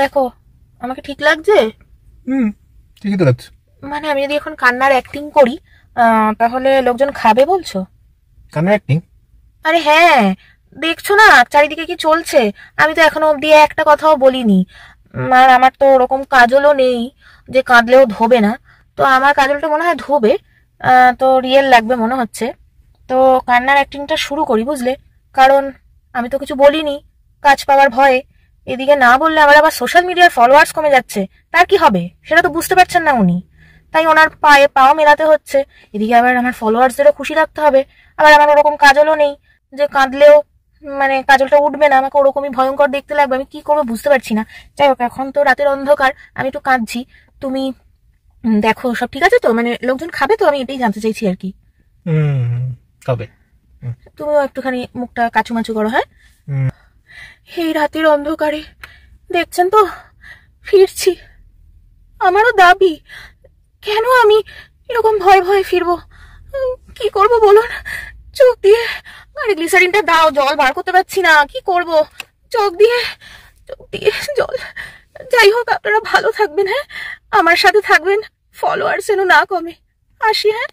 দেখো আমাকে ঠিক লাগছে হুম ঠিকই তো লাগছে মানে আমি যদি এখন কান্নার অ্যাক্টিং করি তাহলে লোকজন খাবে বলছো কান্নার অ্যাক্টিং আরে হ্যাঁ দেখছো না চারিদিকে কি চলছে আমি তো এখনো অব্দি একটা কথাও বলিনি আর আমার তো ওরকম কাজলও নেই যে কাঁদলেও ধোবে না তো আমার কাজলটা মনে হয় ধোবে তো রিয়েল লাগবে মনে হচ্ছে তো কান্নার অ্যাক্টিংটা শুরু করি বুঝলে কারণ আমি তো কিছু বলিনি কাজ পাওয়ার ভয়ে এদিকে না বললে আমার আবার সোশ্যাল মিডিয়ার ফলোয়ার্স কমে যাচ্ছে তার কি হবে সেটা তো বুঝতে পারছেন না উনি তাই ওনার পায়ে পাও মেলাতে হচ্ছে এদিকে আবার আমার ফলোয়ার্সদেরও খুশি রাখতে হবে আবার আমার ওরকম কাজলও নেই যে কাঁদলেও মানে কাজলটা উঠবে না আমাকে ওরকমই ভয়ঙ্কর দেখতে লাগবে আমি কি করবো বুঝতে পারছি না যাই হোক এখন তো রাতের অন্ধকার আমি একটু কাঁদছি তুমি দেখো সব ঠিক আছে তো মানে লোকজন খাবে তো আমি এটাই জানতে চাইছি আর কি খাবে তুমিও একটুখানি মুখটা কাচুমাচু করো হ্যাঁ এই রাতের অন্ধকারে দেখছেন তো ফিরছি আমারও দাবি কেন আমি এরকম ভয় ভয়ে ফিরব কি করব বলুন চোখ দিয়ে আরে গ্লিসারিনটা দাও জল বার করতে পারছি না কি করব চোখ দিয়ে চোখ দিয়ে জল যাই হোক আপনারা ভালো থাকবেন হ্যাঁ আমার সাথে থাকবেন ফলোয়ার্স যেন না কমে আসি হ্যাঁ